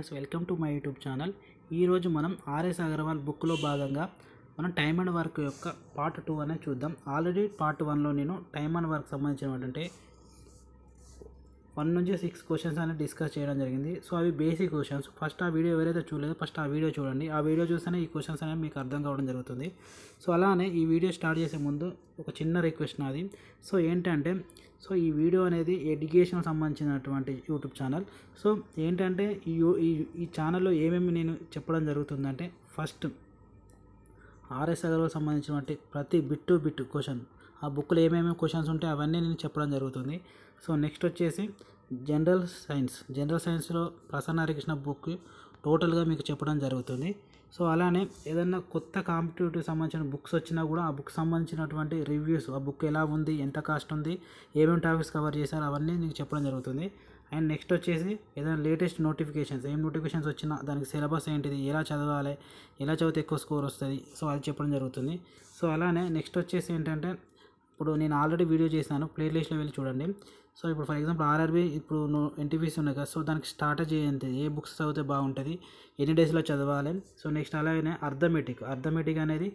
friends welcome to my YouTube channel ఈరోజు మనం ఆర్ఎస్ అగర్వాల్ బుక్లో భాగంగా మనం టైమ్ అండ్ వర్క్ యొక్క పార్ట్ టూ అనేది చూద్దాం ఆల్రెడీ పార్ట్ వన్లో నేను టైమ్ అండ్ వర్క్ సంబంధించిన ఏంటంటే వన్ నుంచి సిక్స్ క్వశ్చన్స్ అనేది డిస్కస్ చేయడం జరిగింది సో అవి బేసిక్ క్వశ్చన్స్ ఫస్ట్ ఆ వీడియో ఎవరైతే చూడలేదో ఫస్ట్ ఆ వీడియో చూడండి ఆ వీడియో చూస్తేనే ఈ క్వశ్చన్స్ అనేవి మీకు అర్థం కావడం జరుగుతుంది సో అలానే ఈ వీడియో స్టార్ట్ చేసే ముందు ఒక చిన్న రిక్వెస్ట్ నాది సో ఏంటంటే సో ఈ వీడియో అనేది ఎడ్యుకేషన్ సంబంధించినటువంటి యూట్యూబ్ ఛానల్ సో ఏంటంటే ఈ ఈ ఛానల్లో ఏమేమి నేను చెప్పడం జరుగుతుందంటే ఫస్ట్ ఆర్ఎస్ అగర్వాల్ సంబంధించినటువంటి ప్రతి బిట్టు బిట్టు క్వశ్చన్ ఆ బుక్లో ఏమేమి క్వశ్చన్స్ ఉంటాయి అవన్నీ నేను చెప్పడం జరుగుతుంది సో నెక్స్ట్ వచ్చేసి జనరల్ సైన్స్ జనరల్ సైన్స్లో ప్రసన్న హరికృష్ణ బుక్ టోటల్గా మీకు చెప్పడం జరుగుతుంది సో అలానే ఏదన్నా కొత్త కాంపిటేటివ్ సంబంధించిన బుక్స్ వచ్చినా కూడా ఆ బుక్ సంబంధించినటువంటి రివ్యూస్ ఆ బుక్ ఎలా ఉంది ఎంత కాస్ట్ ఉంది ఏమేమి టాపిక్స్ కవర్ చేశారు అవన్నీ నీకు చెప్పడం జరుగుతుంది అండ్ నెక్స్ట్ వచ్చేసి ఏదైనా లేటెస్ట్ నోటిఫికేషన్స్ ఏం నోటిఫికేషన్స్ వచ్చినా దానికి సిలబస్ ఏంటిది ఎలా చదవాలి ఎలా చదివితే ఎక్కువ స్కోర్ వస్తుంది సో అది చెప్పడం జరుగుతుంది సో అలానే నెక్స్ట్ వచ్చేసి ఏంటంటే ఇప్పుడు నేను ఆల్రెడీ వీడియో చేశాను ప్లేలిస్ట్లో వెళ్ళి చూడండి సో ఇప్పుడు ఫర్ ఎగ్జాంపుల్ ఆర్ఆర్బి ఇప్పుడు ఎన్టీపీసీ ఉన్నాయి కదా సో దానికి స్టార్ట్ చేయండి ఏ బుక్స్ చదివితే బాగుంటుంది ఎన్ని డేస్లో చదవాలి సో నెక్స్ట్ అలాగే అర్థమెటిక్ అర్థమెటిక్ అనేది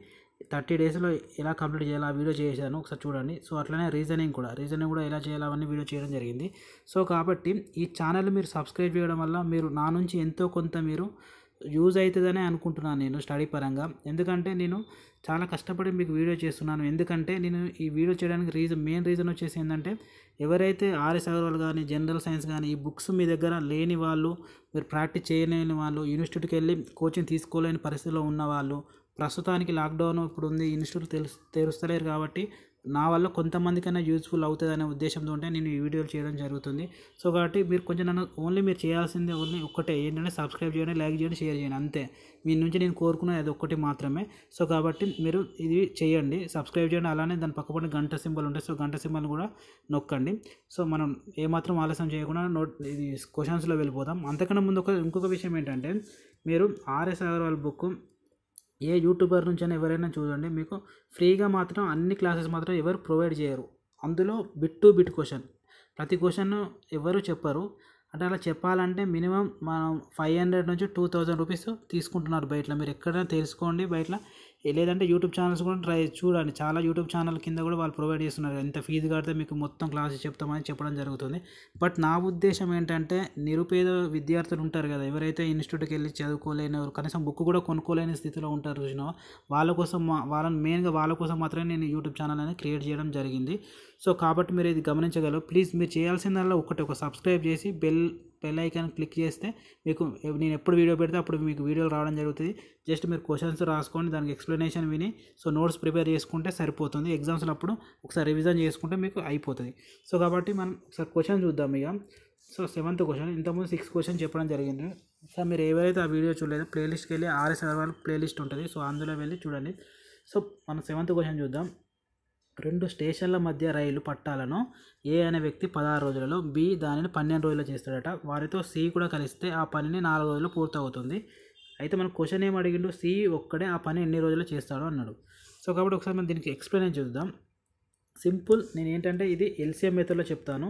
థర్టీ డేస్లో ఎలా కంప్లీట్ చేయాలి ఆ వీడియో చేశాను ఒకసారి చూడండి సో అట్లనే రీజనింగ్ కూడా రీజనింగ్ కూడా ఎలా చేయాలని అవన్నీ వీడియో చేయడం జరిగింది సో కాబట్టి ఈ ఛానల్ మీరు సబ్స్క్రైబ్ చేయడం వల్ల మీరు నా నుంచి ఎంతో కొంత మీరు యూజ్ అవుతుందనే అనుకుంటున్నాను నేను స్టడీ పరంగా ఎందుకంటే నేను చాలా కష్టపడి మీకు వీడియో చేస్తున్నాను ఎందుకంటే నేను ఈ వీడియో చేయడానికి రీజన్ మెయిన్ రీజన్ వచ్చేసి ఏంటంటే ఎవరైతే ఆర్ఎస్ అగర్వాల్ కానీ జనరల్ సైన్స్ కానీ ఈ బుక్స్ మీ దగ్గర లేని వాళ్ళు మీరు ప్రాక్టీస్ చేయలేని వాళ్ళు యూనివర్సిటీకి వెళ్ళి కోచింగ్ తీసుకోలేని పరిస్థితిలో ఉన్న వాళ్ళు ప్రస్తుతానికి లాక్డౌన్ ఇప్పుడు ఉంది ఇన్స్టిట్యూట్ తెలుసు తెరుస్తలేరు కాబట్టి నా వల్ల కొంతమందికైనా యూజ్ఫుల్ అవుతుంది అనే ఉద్దేశంతో ఉంటే నేను ఈ వీడియోలు చేయడం జరుగుతుంది సో కాబట్టి మీరు కొంచెం నన్ను ఓన్లీ మీరు చేయాల్సింది ఓన్లీ ఒక్కటే ఏంటంటే సబ్స్క్రైబ్ చేయండి లైక్ చేయండి షేర్ చేయండి అంతే మీ నుంచి నేను కోరుకునేది అది ఒక్కటి మాత్రమే సో కాబట్టి మీరు ఇది చేయండి సబ్స్క్రైబ్ చేయండి అలానే దాని పక్కపడిన గంట సింబల్ ఉంటాయి సో గంట సింబల్ కూడా నొక్కండి సో మనం ఏమాత్రం ఆలస్యం చేయకుండా నోట్ ఇది క్వశ్చన్స్లో వెళ్ళిపోదాం అంతకన్నా ముందు ఒక ఇంకొక విషయం ఏంటంటే మీరు ఆర్ఎస్ అగర్వాల్ బుక్ ఏ యూట్యూబర్ నుంచైనా ఎవరైనా చూడండి మీకు ఫ్రీగా మాత్రం అన్ని క్లాసెస్ మాత్రం ఎవరు ప్రొవైడ్ చేయరు అందులో బిట్ టు బిట్ క్వశ్చన్ ప్రతి క్వశ్చన్ ఎవరు చెప్పరు అంటే అలా చెప్పాలంటే మినిమం మనం ఫైవ్ హండ్రెడ్ నుంచి టూ థౌజండ్ రూపీస్ తీసుకుంటున్నారు బయట మీరు ఎక్కడైనా తెలుసుకోండి బయట లేదంటే యూట్యూబ్ ఛానల్స్ కూడా ట్రై చూడండి చాలా యూట్యూబ్ ఛానల్ కింద కూడా వాళ్ళు ప్రొవైడ్ చేస్తున్నారు ఎంత ఫీజు కడితే మీకు మొత్తం క్లాస్ చెప్తామని చెప్పడం జరుగుతుంది బట్ నా ఉద్దేశం ఏంటంటే నిరుపేద విద్యార్థులు ఉంటారు కదా ఎవరైతే ఇన్స్టిట్యూట్కి వెళ్ళి చదువుకోలేని కనీసం బుక్ కూడా కొనుక్కోలేని స్థితిలో ఉంటారు చూసినా వాళ్ళ కోసం వాళ్ళని మెయిన్గా వాళ్ళ కోసం మాత్రమే నేను యూట్యూబ్ ఛానల్ అనేది క్రియేట్ చేయడం జరిగింది సో కాబట్టి మీరు ఇది గమనించగలరు ప్లీజ్ మీరు చేయాల్సిందల్లా ఒకటి ఒక సబ్స్క్రైబ్ చేసి బెల్ బెల్ ఐకాన్ క్లిక్ చేస్తే మీకు నేను ఎప్పుడు వీడియో పెడితే అప్పుడు మీకు వీడియోలు రావడం జరుగుతుంది జస్ట్ మీరు క్వశ్చన్స్ రాసుకోండి దానికి ఎక్స్ప్లెనేషన్ విని సో నోట్స్ ప్రిపేర్ చేసుకుంటే సరిపోతుంది ఎగ్జామ్స్ అప్పుడు ఒకసారి రివిజన్ చేసుకుంటే మీకు అయిపోతుంది సో కాబట్టి మనం ఒకసారి క్వశ్చన్ చూద్దాం ఇక సో సెవెంత్ క్వశ్చన్ ఇంతకుముందు సిక్స్ క్వశ్చన్ చెప్పడం జరిగింది సార్ మీరు ఎవరైతే ఆ వీడియో చూడలేదు ప్లేలిస్ట్కి వెళ్ళి ఆర్ఎస్ అగర్వాల్ ప్లేలిస్ట్ ఉంటుంది సో అందులో వెళ్ళి చూడండి సో మనం సెవెంత్ క్వశ్చన్ చూద్దాం రెండు స్టేషన్ల మధ్య రైలు పట్టాలను ఏ అనే వ్యక్తి పదహారు రోజులలో బి దానిని పన్నెండు రోజుల్లో చేస్తాడట వారితో సి కూడా కలిస్తే ఆ పనిని నాలుగు రోజులు పూర్తవుతుంది అయితే మనం క్వశ్చన్ ఏం అడిగిండు సి ఒక్కడే ఆ పని ఎన్ని రోజులు చేస్తాడో అన్నాడు సో కాబట్టి ఒకసారి మనం దీనికి ఎక్స్ప్లెయిన్ చూద్దాం సింపుల్ నేను ఏంటంటే ఇది ఎల్సిఎం మెథడ్లో చెప్తాను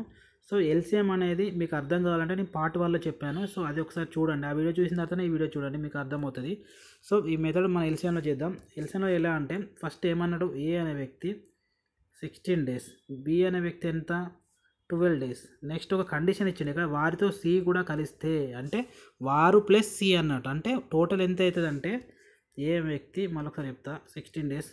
సో ఎల్సిఎం అనేది మీకు అర్థం కావాలంటే నేను పార్ట్ వల్ల చెప్పాను సో అది ఒకసారి చూడండి ఆ వీడియో చూసిన తర్వాతనే ఈ వీడియో చూడండి మీకు అర్థమవుతుంది సో ఈ మెథడ్ మనం ఎల్సిఎంలో చేద్దాం ఎల్సీఎంలో ఎలా అంటే ఫస్ట్ ఏమన్నాడు ఏ అనే వ్యక్తి సిక్స్టీన్ డేస్ బి అనే వ్యక్తి ఎంత ట్వెల్వ్ డేస్ నెక్స్ట్ ఒక కండిషన్ ఇచ్చింది ఇక్కడ వారితో సి కూడా కలిస్తే అంటే వారు ప్లస్ సి అన్నట్టు అంటే టోటల్ ఎంత అవుతుంది అంటే ఏ వ్యక్తి మరొకసారి చెప్తా సిక్స్టీన్ డేస్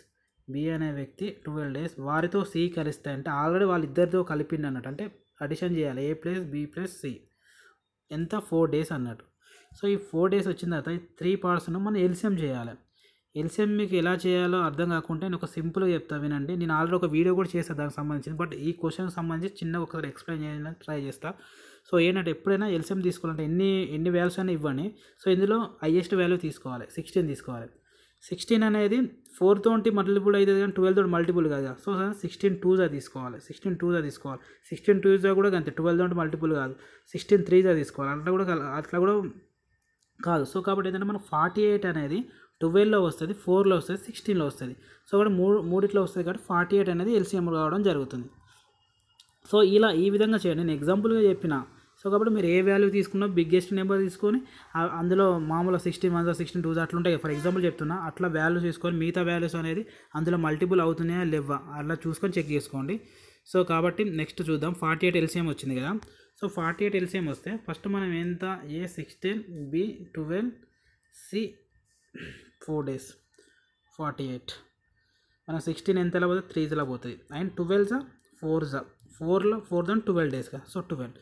బి అనే వ్యక్తి ట్వెల్వ్ డేస్ వారితో సి కలిస్తే అంటే ఆల్రెడీ వాళ్ళిద్దరితో కలిపింది అన్నట్టు అంటే అడిషన్ చేయాలి A plus B plus C ఎంత ఫోర్ డేస్ అన్నట్టు సో ఈ ఫోర్ డేస్ వచ్చిన తర్వాత త్రీ పార్ట్స్ను మనం ఎల్సిఎం చేయాలి ఎల్సిఎం మీకు ఎలా చేయాలో అర్థం కాకుండా నేను ఒక సింపుల్గా చెప్తాను వినండి నేను ఆల్రెడీ ఒక వీడియో కూడా చేస్తాను దానికి సంబంధించిన బట్ ఈ క్వశ్చన్కి సంబంధించి చిన్నగా ఒకసారి ఎక్స్ప్లెయిన్ చేయడానికి ట్రై చేస్తాను సో ఏంటంటే ఎప్పుడైనా ఎల్సిఎం తీసుకోవాలంటే ఎన్ని ఎన్ని వాల్యూస్ అయినా ఇవ్వండి సో ఇందులో హైయెస్ట్ వాల్యూ తీసుకోవాలి సిక్స్టీన్ తీసుకోవాలి సిక్స్టీన్ అనేది ఫోర్ తోటి మల్టిపుల్ అవుతుంది కానీ ట్వెల్వ్ తోటి మల్టిపుల్ కాదు కదా సో సిక్స్టీన్ టూజా తీసుకోవాలి సిక్స్టీన్ టూజా తీసుకోవాలి సిక్స్టీన్ టూజా కూడా అంతే ట్వెల్వ్ తోటి మల్టిపుల్ కాదు సిక్స్టీన్ త్రీజా తీసుకోవాలి అట్లా కూడా అట్లా కూడా కాదు సో కాబట్టి ఏంటంటే మనం ఫార్టీ ఎయిట్ అనేది ట్వెల్వ్లో వస్తుంది ఫోర్లో వస్తుంది సిక్స్టీన్లో వస్తుంది సో ఇక్కడ మూడు మూడిట్లో వస్తుంది కాబట్టి ఫార్టీ ఎయిట్ అనేది ఎల్సీఎం కావడం జరుగుతుంది సో ఇలా ఈ విధంగా చేయండి నేను ఎగ్జాంపుల్గా చెప్పిన సో కాబట్టి మీరు ఏ వాల్యూ తీసుకున్నా బిగ్గెస్ట్ నెంబర్ తీసుకొని అందులో మామూలు సిక్స్టీన్ వన్స్ సిక్స్టీన్ టూస్ అట్లా ఉంటాయి ఫర్ ఎగ్జాంపుల్ చెప్తున్నా అట్లా వాల్యూస్ తీసుకొని మిగతా వాల్యూస్ అనేది అందులో మల్టిపుల్ అవుతున్నాయా లేవా అలా చూసుకొని చెక్ చేసుకోండి సో కాబట్టి నెక్స్ట్ చూద్దాం ఫార్టీ ఎయిట్ ఎల్సీఎం వచ్చింది కదా సో ఫార్టీ ఎయిట్ ఎల్సీఎం వస్తే ఫస్ట్ మనం ఎంత A sixteen B twelve C four days forty eight మన సిక్స్టీన్ ఎంతలో పోతే త్రీ ఇలా పోతుంది అండ్ ట్వెల్వ్ ఫోర్జా ఫోర్లో ఫోర్ దాని ట్వెల్వ్ డేస్గా సో ట్వెల్వ్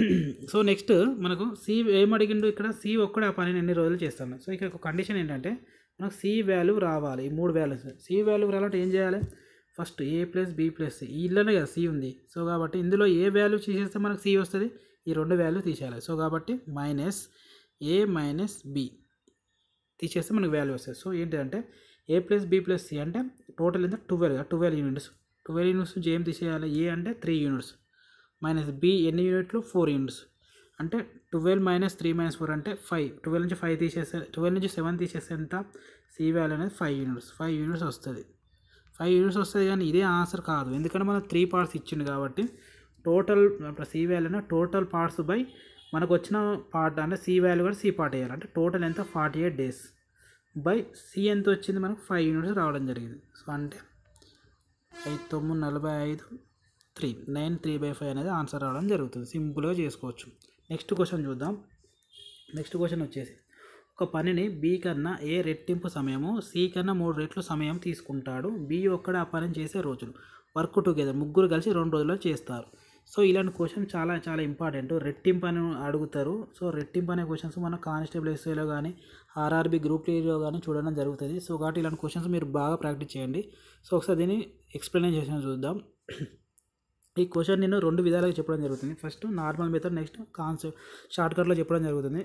సో నెక్స్ట్ మనకు సి ఏమడిగిండు ఇక్కడ సి ఒక్కడే ఆ పని ఎన్ని రోజులు చేస్తాను సో ఇక్కడ ఒక కండిషన్ ఏంటంటే మనకు సి వాల్యూ రావాలి ఈ మూడు వాల్యూస్ సి వాల్యూ రావాలంటే ఏం చేయాలి first A plus B plus ఈ ఇళ్ళనే కదా సి ఉంది సో కాబట్టి ఇందులో ఏ వాల్యూ తీసేస్తే మనకు సి వస్తుంది ఈ రెండు వాల్యూ తీసేయాలి సో కాబట్టి మైనస్ ఏ మైనస్ బి తీసేస్తే మనకు వాల్యూ వస్తుంది సో ఏంటంటే A plus B plus C అంటే టోటల్ ఎంత twelve twelve units twelve units నుంచి ఏం తీసేయాలి ఏ అంటే త్రీ యూనిట్స్ మైనస్ బి ఎన్ని యూనిట్లు ఫోర్ యూనిట్స్ అంటే twelve minus three minus four అంటే ఫైవ్ టువెల్వ్ నుంచి ఫైవ్ తీసేస్తే టువెల్వ్ నుంచి సెవెన్ తీసేస్తే ఎంత సి వాల్యూ అనేది ఫైవ్ యూనిట్స్ ఫైవ్ యూనిట్స్ వస్తుంది ఫైవ్ యూనిట్స్ వస్తుంది కానీ ఇదే ఆన్సర్ కాదు ఎందుకంటే మనం త్రీ పార్ట్స్ ఇచ్చిండు కాబట్టి total C value total parts by మనకు వచ్చిన పార్ట్ అంటే సి వాల్యూ కూడా సి పార్ట్ వేయాలి అంటే టోటల్ ఎంత forty eight days by C ఎంత వచ్చింది మనకు ఫైవ్ యూనిట్స్ రావడం జరిగింది సో అంటే ఐదు తొమ్మిది నలభై ఐదు three nine three by five అనేది ఆన్సర్ రావడం జరుగుతుంది సింపుల్గా చేసుకోవచ్చు నెక్స్ట్ క్వశ్చన్ చూద్దాం నెక్స్ట్ క్వశ్చన్ వచ్చేసి ఒక పనిని బి కన్నా ఏ రెట్టింపు సమయము సి కన్నా మూడు రెట్లు సమయం తీసుకుంటాడు బి ఒక్కడే ఆ పని చేసే రోజులు వర్క్ టుగెదర్ ముగ్గురు కలిసి రెండు రోజుల్లో చేస్తారు సో ఇలాంటి క్వశ్చన్ చాలా చాలా ఇంపార్టెంట్ రెట్టింపు అని అడుగుతారు సో రెట్టింపు అనే క్వశ్చన్స్ మన కానిస్టేబుల్ ఎస్ఏలో కానీ ఆర్ఆర్బి గ్రూప్ ఏలో కానీ చూడడం జరుగుతుంది సో కాబట్టి ఇలాంటి క్వశ్చన్స్ మీరు బాగా ప్రాక్టీస్ చేయండి సో ఒకసారి దీన్ని ఎక్స్ప్లెనేషన్ చూద్దాం ఈ క్వశ్చన్ నేను రెండు విధాలుగా చెప్పడం జరుగుతుంది first normal method next concept షార్ట్కట్లో చెప్పడం జరుగుతుంది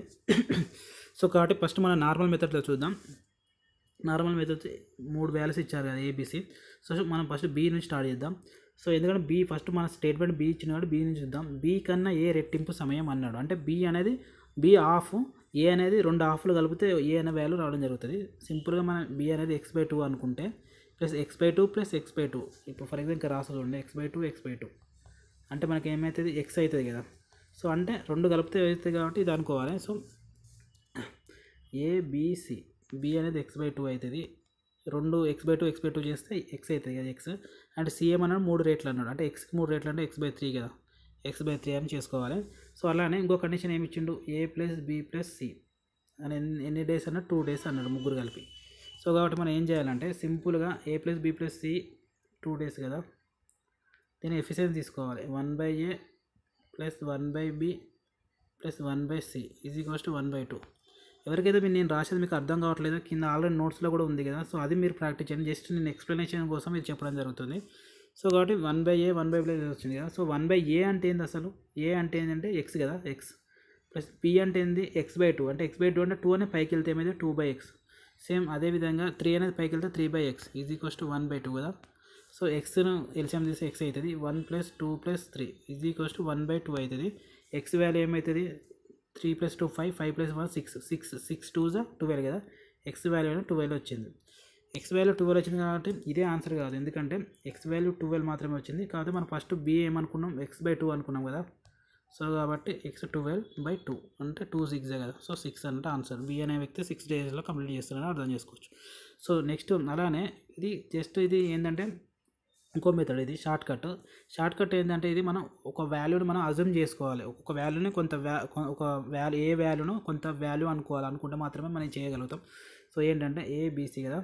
సో కాబట్టి ఫస్ట్ మనం నార్మల్ మెథడ్లో చూద్దాం నార్మల్ మీద వచ్చి మూడు వాల్యూస్ ఇచ్చారు కదా ఏబీసీ సో మనం ఫస్ట్ బీ నుంచి స్టార్ట్ చేద్దాం సో ఎందుకంటే బీ ఫస్ట్ మన స్టేట్మెంట్ బీ ఇచ్చిన కాబట్టి బీ నుంచి చూద్దాం బీ కన్నా ఏ రెట్టింపు సమయం అన్నాడు అంటే బీ అనేది బీ ఆఫ్ ఏ అనేది రెండు ఆఫ్లు కలిపితే ఏ అనే వాల్యూ రావడం జరుగుతుంది సింపుల్గా మనం బీ అనేది ఎక్స్ బై టూ అనుకుంటే plus X by two plus X by two ఇప్పుడు ఫర్ ఎగ్జాంపుల్ ఇంకా రాసులు X by two X by two అంటే మనకి ఏమవుతుంది ఎక్స్ అవుతుంది కదా సో అంటే రెండు కలిపితే అవుతుంది కాబట్టి ఇది అనుకోవాలి సో ఏబీసీ బి అనేది ఎక్స్ బై టూ అవుతుంది రెండు X by two X by two చేస్తే ఎక్స్ అవుతుంది కదా ఎక్స్ అండ్ సీఎం అన్నాడు మూడు రేట్లు అన్నాడు అంటే ఎక్స్ మూడు రేట్లు అంటే ఎక్స్ బై త్రీ కదా ఎక్స్ బై త్రీ అని చేసుకోవాలి సో అలానే ఇంకో కండిషన్ ఏమి ఇచ్చిండు A plus B plus C అని ఎన్ని డేస్ అన్నా టూ డేస్ అన్నాడు ముగ్గురు కలిపి సో కాబట్టి మనం ఏం చేయాలంటే సింపుల్గా A plus B plus C two days కదా దీని ఎఫిషియన్స్ తీసుకోవాలి one by A plus one by B plus one by C is equals to one by two ఎవరికైతే మీరు నేను రాసేది మీకు అర్థం కావట్లేదు కింద ఆల్రెడీ నోట్స్లో కూడా ఉంది కదా సో అది మీరు ప్రాక్టీస్ చేయండి జస్ట్ నేను ఎక్స్ప్లెనేషన్ కోసం మీరు చెప్పడం జరుగుతుంది సో కాబట్టి one by A one by plus వచ్చింది కదా సో వన్ బై ఏ అంటే ఏంది అసలు ఏ అంటే ఏంటంటే ఎక్స్ కదా ఎక్స్ ప్లస్ పి అంటే ఏంది ఎక్స్ బై టూ అంటే ఎక్స్ బై టూ అంటే టూ అనేది పైకి వెళ్తే ఏమైతే టూ బై ఎక్స్ సేమ్ అదేవిధంగా త్రీ అనేది పైకి వెళ్తే three by X is equals to one by two కదా సో ఎక్స్ను ఎల్సిఎం తీసి ఎక్స్ అవుతుంది one plus two plus three is equals to one by two అవుతుంది ఎక్స్ వాల్యూ ఏమవుతుంది three plus two five five plus one six six six two జా twelve కదా X value twelve వచ్చింది X value twelve వచ్చింది కాబట్టి ఇదే answer కాదు ఎందుకంటే ఎక్స్ వాల్యూ ట్వెల్వ్ మాత్రమే వచ్చింది కాబట్టి మనం ఫస్ట్ బి ఏమనుకున్నాం ఎక్స్ బై టూ అనుకున్నాం కదా సో కాబట్టి ఎక్స్ ట్వెల్వ్ బై టూ అంటే టూ సిక్స్ కదా సో సిక్స్ అంటే ఆన్సర్ బి అనే వ్యక్తి సిక్స్ డేస్లో కంప్లీట్ చేస్తారని అర్థం చేసుకోవచ్చు సో నెక్స్ట్ అలానే ఇది జస్ట్ ఇది ఏంటంటే ఇంకో మెథడ్ ఇది షార్ట్ కట్ షార్ట్ కట్ ఏంటంటే ఇది మనం ఒక వాల్యూని మనం అజ్యూమ్ చేసుకోవాలి ఒక వాల్యూని కొంత వ్యా ఒక వాల్యూ ఏ వాల్యూను కొంత వాల్యూ అనుకోవాలి అనుకుంటే మాత్రమే మనం చేయగలుగుతాం సో ఏంటంటే ఏబీసీ కదా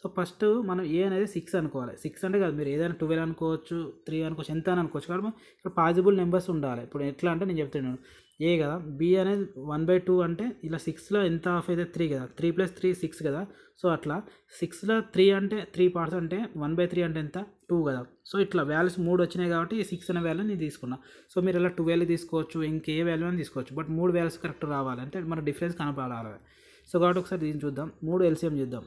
సో ఫస్ట్ మనం ఏ అనేది సిక్స్ అనుకోవాలి సిక్స్ అంటే కాదు మీరు ఏదైనా ట్వెల్వ్ అనుకోవచ్చు త్రీ అనుకోవచ్చు ఎంత అని అనుకోవచ్చు కాబట్టి ఇక్కడ పాజిబుల్ నెంబర్స్ ఉండాలి ఇప్పుడు ఎట్లా అంటే నేను చెప్తున్నాను ఏ కదా బి అనేది వన్ బై టూ అంటే ఇలా సిక్స్లో ఎంత హాఫ్ అయితే త్రీ కదా త్రీ ప్లస్ త్రీ సిక్స్ కదా సో అట్లా సిక్స్లో త్రీ అంటే త్రీ పార్ట్స్ అంటే వన్ బై త్రీ అంటే ఎంత టూ కదా సో ఇట్లా వాల్యూస్ మూడు వచ్చినాయి కాబట్టి సిక్స్ అనే వాల్యూ నేను తీసుకున్నా సో మీరు ఇలా టూ వాల్యూ తీసుకోవచ్చు ఇంకే వాల్యూ అని తీసుకోవచ్చు బట్ మూడు వాల్యూస్ కరెక్ట్ రావాలంటే మన డిఫరెన్స్ కనపడాలి సో కాబట్టి ఒకసారి దీన్ని చూద్దాం మూడు ఎల్సిఎం చూద్దాం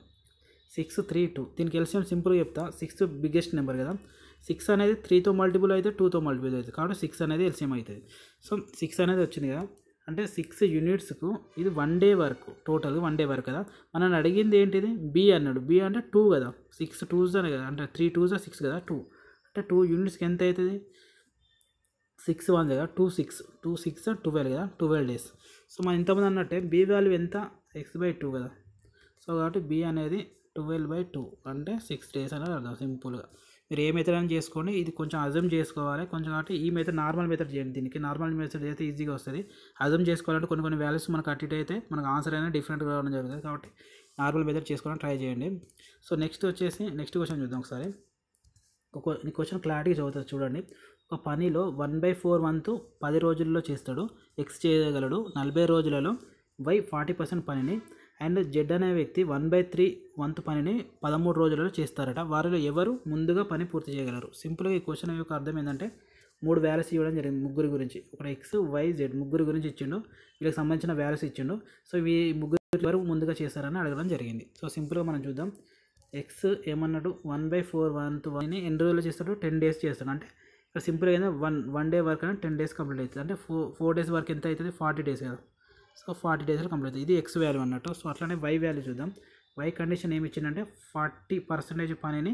సిక్స్ త్రీ టూ దీనికి ఎల్సిఎం సింపుల్గా చెప్తా సిక్స్త్ బిగ్గెస్ట్ నెంబర్ కదా సిక్స్ అనేది త్రీతో మల్టిపుల్ అయితే టూతో మల్టిపుల్ అవుతుంది కాబట్టి సిక్స్ అనేది ఎల్సీఎం అవుతుంది సో సిక్స్ అనేది వచ్చింది కదా అంటే సిక్స్ యూనిట్స్కు ఇది one day work total one day work కదా మనం అడిగింది ఏంటిది బి అన్నాడు బి అంటే టూ కదా సిక్స్ టూస్ అని కదా అంటే త్రీ టూస్ సిక్స్ కదా టూ అంటే టూ యూనిట్స్కి ఎంత అవుతుంది సిక్స్ వన్ కదా two six two six twelve కదా ట్వెల్వ్ డేస్ సో మనం ఇంతమంది అన్నట్టే బి వాల్యూ ఎంత ఎక్స్ బై టూ కదా సో కాబట్టి బి అనేది ట్వెల్వ్ బై టూ అంటే సిక్స్ డేస్ అనేది అర్థం సింపుల్గా మీరు ఏ మెథడ్ అని చేసుకోండి ఇది కొంచెం అజమ్ చేసుకోవాలి కొంచెం కాబట్టి ఈ మెథడ్ నార్మల్ మెథడ్ చేయండి దీనికి నార్మల్ మెథడ్ అయితే ఈజీగా వస్తుంది అజమ్ చేసుకోవాలంటే కొన్ని కొన్ని వాల్యూస్ మనకు అట్టిట్ అయితే మనకు ఆన్సర్ అయినా డిఫరెంట్గా ఉండడం జరుగుతుంది కాబట్టి నార్మల్ మెథడ్ చేసుకోవడం ట్రై చేయండి సో నెక్స్ట్ వచ్చేసి నెక్స్ట్ క్వశ్చన్ చూద్దాం ఒకసారి ఒక క్వశ్చన్ క్లారిటీ చదువుతుంది చూడండి ఒక పనిలో వన్ బై ఫోర్ వంతు పది రోజుల్లో చేస్తాడు ఎక్స్ చేయగలడు నలభై రోజులలో వై ఫార్టీ పర్సెంట్ పనిని అండ్ జెడ్ అనే వ్యక్తి వన్ బై త్రీ వంత్ పనిని పదమూడు రోజులలో చేస్తారట వారిలో ఎవరు ముందుగా పని పూర్తి చేయగలరు సింపుల్గా ఈ క్వశ్చన్ యొక్క అర్థం ఏంటంటే మూడు వ్యాలెస్ ఇవ్వడం జరిగింది ముగ్గురు గురించి ఇక్కడ ఎక్స్ వై జెడ్ ముగ్గురు గురించి ఇచ్చిండు వీళ్ళకి సంబంధించిన వ్యాలెస్ ఇచ్చిండు సో ఈ ముగ్గురు ఎవరు ముందుగా చేస్తారని అడగడం జరిగింది సో సింపుల్గా మనం చూద్దాం ఎక్స్ ఏమన్నాడు one by four one one ఎన్ని రోజులు చేస్తాడు టెన్ డేస్ చేస్తాడు అంటే ఇక్కడ సింపుల్గా వన్ వన్ డే వర్క్ అయినా టెన్ డేస్ కంప్లీట్ అవుతుంది అంటే ఫోర్ ఫోర్ డేస్ వర్క్ ఎంత అవుతుంది ఫార్టీ డేస్ కదా సో ఫార్టీ డేస్లో కంప్లీట్ అవుతుంది ఇది ఎక్స్ వాల్యూ అన్నట్టు సో అట్లానే వై వాల్యూ చూద్దాం వై కండిషన్ ఏమి ఇచ్చిందంటే ఫార్టీ పర్సెంటేజ్ పనిని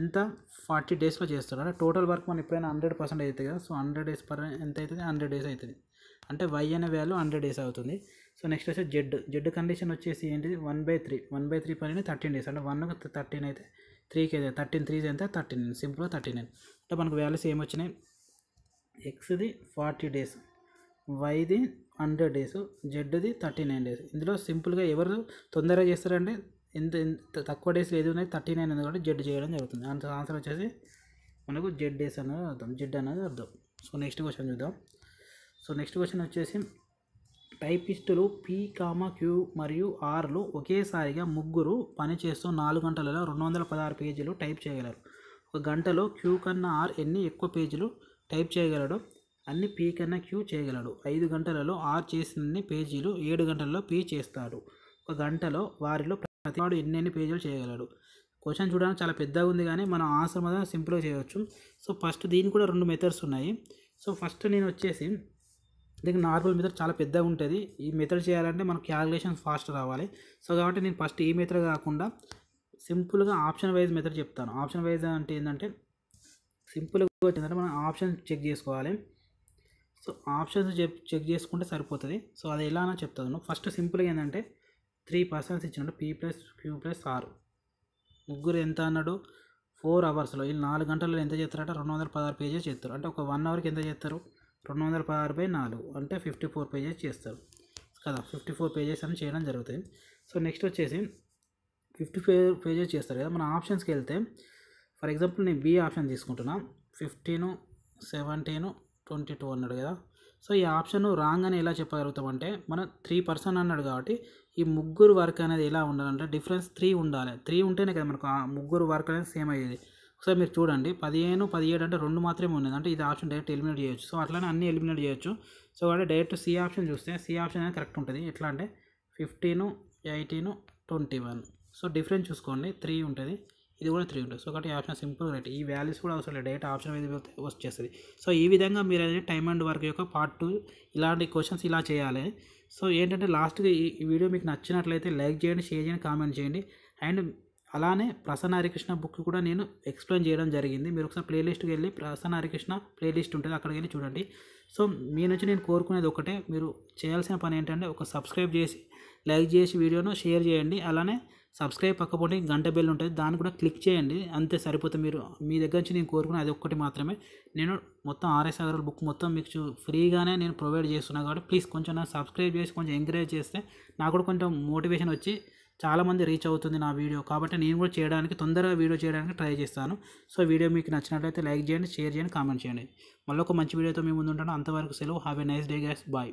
ఎంత ఫార్టీ డేస్లో చేస్తారు అంటే టోటల్ వర్క్ మనం ఎప్పుడైనా హండ్రెడ్ పర్సెంట్ అవుతుంది కదా సో హండ్రెడ్ డేస్ పర్ ఎంత అవుతుంది హండ్రెడ్ డేస్ అవుతుంది అంటే వై అనే వాల్యూ హండ్రెడ్ డేస్ అవుతుంది సో నెక్స్ట్ వచ్చి జెడ్ జెడ్ కండిషన్ వచ్చేసి ఏంటిది one by three one by three పని థర్టీన్ డేస్ అంటే వన్ థర్టీన్ అయితే త్రీకి అయితే థర్టీన్ త్రీ ఎంత థర్టీన్ సింపుల్గా థర్టీ నైన్ అంటే మనకు వాల్యూస్ ఏమొచ్చినాయి ఎక్స్ది ఫార్టీ డేస్ వైది హండ్రెడ్ డేస్ జెడ్ది థర్టీ నైన్ డేస్ ఇందులో సింపుల్గా ఎవరు తొందరగా చేస్తారంటే ఎంత ఎంత తక్కువ డేస్ ఏది ఉన్నాయి థర్టీ నైన్ అనేది కాబట్టి జెడ్ చేయడం జరుగుతుంది అంత ఆన్సర్ వచ్చేసి మనకు జెడ్ డేస్ అనేది అర్థం జెడ్ అనేది అర్థం సో నెక్స్ట్ క్వశ్చన్ చూద్దాం సో నెక్స్ట్ క్వశ్చన్ వచ్చేసి టైపిస్టులు పి కామ క్యూ మరియు ఆర్లు ఒకేసారిగా ముగ్గురు పనిచేస్తూ నాలుగు గంటలలో రెండు వందల పదహారు పేజీలు టైప్ చేయగలరు ఒక గంటలో క్యూ కన్నా ఆర్ ఎన్ని ఎక్కువ పేజీలు టైప్ చేయగలడు అన్ని పీ కన్నా క్యూ చేయగలడు ఐదు గంటలలో ఆర్ చేసినన్ని పేజీలు ఏడు గంటల్లో పీ చేస్తాడు ఒక గంటలో వారిలో ప్రతివాడు ఎన్నెన్ని పేజీలు చేయగలడు క్వశ్చన్ చూడడానికి చాలా పెద్దగా ఉంది కానీ మనం ఆన్సర్ మాత్రం సింపుల్గా చేయవచ్చు సో ఫస్ట్ దీనికి కూడా రెండు మెథడ్స్ ఉన్నాయి సో ఫస్ట్ నేను వచ్చేసి దీనికి నార్మల్ మెథడ్ చాలా పెద్దగా ఉంటుంది ఈ మెథడ్ చేయాలంటే మనకు క్యాలిక్యులేషన్ ఫాస్ట్ రావాలి సో కాబట్టి నేను ఫస్ట్ ఈ మెథడ్ కాకుండా సింపుల్గా ఆప్షన్ వైజ్ మెథడ్ చెప్తాను ఆప్షన్ వైజ్ అంటే ఏంటంటే సింపుల్గా వచ్చిందంటే మనం ఆప్షన్ చెక్ చేసుకోవాలి సో ఆప్షన్స్ చెక్ చెక్ చేసుకుంటే సరిపోతుంది సో అది ఎలా అని చెప్తాను ఫస్ట్ సింపుల్గా ఏంటంటే త్రీ పర్సన్స్ ఇచ్చినట్టు P plus Q plus R ముగ్గురు ఎంత అన్నాడు ఫోర్ అవర్స్లో వీళ్ళు నాలుగు గంటల్లో ఎంత చేస్తారంటే రెండు వందల పదహారు పేజెస్ చేస్తారు అంటే ఒక వన్ అవర్కి ఎంత చేస్తారు రెండు వందల పదహారు బై నాలుగు అంటే ఫిఫ్టీ ఫోర్ పేజెస్ చేస్తారు కదా ఫిఫ్టీ ఫోర్ పేజెస్ అని చేయడం జరుగుతుంది సో నెక్స్ట్ వచ్చేసి ఫిఫ్టీ ఫోర్ పేజెస్ చేస్తారు కదా మన ఆప్షన్స్కి వెళ్తే ఫర్ ఎగ్జాంపుల్ నేను బి ఆప్షన్ తీసుకుంటున్నా ఫిఫ్టీను సెవెంటీను ట్వంటీ టూ అన్నాడు కదా సో ఈ ఆప్షన్ రాంగ్ అని ఎలా చెప్పగలుగుతామంటే మనం త్రీ పర్సన్ అన్నాడు కాబట్టి ఈ ముగ్గురు వర్క్ అనేది ఎలా ఉండాలంటే డిఫరెన్స్ త్రీ ఉండాలి త్రీ ఉంటేనే కదా మనకు ముగ్గురు వర్క్ అనేది సేమ్ అయ్యేది ఒకసారి మీరు చూడండి పదిహేను పదిహేడు అంటే రెండు మాత్రమే ఉండేది అంటే ఇది ఆప్షన్ డైరెక్ట్ ఎలిమినేట్ చేయొచ్చు సో అట్లానే అన్ని ఎలిమినేట్ చేయొచ్చు సో అంటే డైరెక్ట్ సి ఆప్షన్ చూస్తే సి ఆప్షన్ అనేది కరెక్ట్ ఉంటుంది ఎట్లా అంటే ఫిఫ్టీను ఎయిటీను ట్వంటీ వన్ సో డిఫరెన్స్ చూసుకోండి త్రీ ఉంటుంది ఇది కూడా త్రీ ఉంటుంది సో కాబట్టి ఆప్షన్ సింపుల్ రైట్ ఈ వాల్యూస్ కూడా అవసరం లేదు డైరెక్ట్ ఆప్షన్ అనేది వచ్చేస్తుంది సో ఈ విధంగా మీరు అనేది టైమ్ అండ్ వర్క్ యొక్క పార్ట్ టూ ఇలాంటి క్వశ్చన్స్ ఇలా చేయాలి సో ఏంటంటే లాస్ట్గా ఈ వీడియో మీకు నచ్చినట్లయితే లైక్ చేయండి షేర్ చేయండి కామెంట్ చేయండి అండ్ అలానే ప్రసన్న హరికృష్ణ బుక్ కూడా నేను ఎక్స్ప్లెయిన్ చేయడం జరిగింది మీరు ఒకసారి ప్లేలిస్ట్కి వెళ్ళి ప్రసన్న హరికృష్ణ ప్లేలిస్ట్ ఉంటుంది అక్కడికి వెళ్ళి చూడండి సో మీ నుంచి నేను కోరుకునేది ఒకటే మీరు చేయాల్సిన పని ఏంటంటే ఒక సబ్స్క్రైబ్ చేసి లైక్ చేసి వీడియోను షేర్ చేయండి అలానే సబ్స్క్రైబ్ పక్కపోతే గంట బెల్ ఉంటుంది దాన్ని కూడా క్లిక్ చేయండి అంతే సరిపోతుంది మీరు మీ దగ్గర నుంచి నేను కోరుకున్న అది ఒక్కటి మాత్రమే నేను మొత్తం ఆర్ఎస్ అగర్వాల్ బుక్ మొత్తం మీకు ఫ్రీగానే నేను ప్రొవైడ్ చేస్తున్నాను కాబట్టి ప్లీజ్ కొంచెం నా సబ్స్క్రైబ్ చేసి కొంచెం ఎంకరేజ్ చేస్తే నాకు కూడా కొంచెం మోటివేషన్ వచ్చి చాలామంది రీచ్ అవుతుంది నా వీడియో కాబట్టి నేను కూడా చేయడానికి తొందరగా వీడియో చేయడానికి ట్రై చేస్తాను సో వీడియో మీకు నచ్చినట్లయితే లైక్ చేయండి షేర్ చేయండి కామెంట్ చేయండి మళ్ళీ ఒక మంచి వీడియోతో మీ ముందు ఉంటాను అంతవరకు సెలవు have a nice day guys bye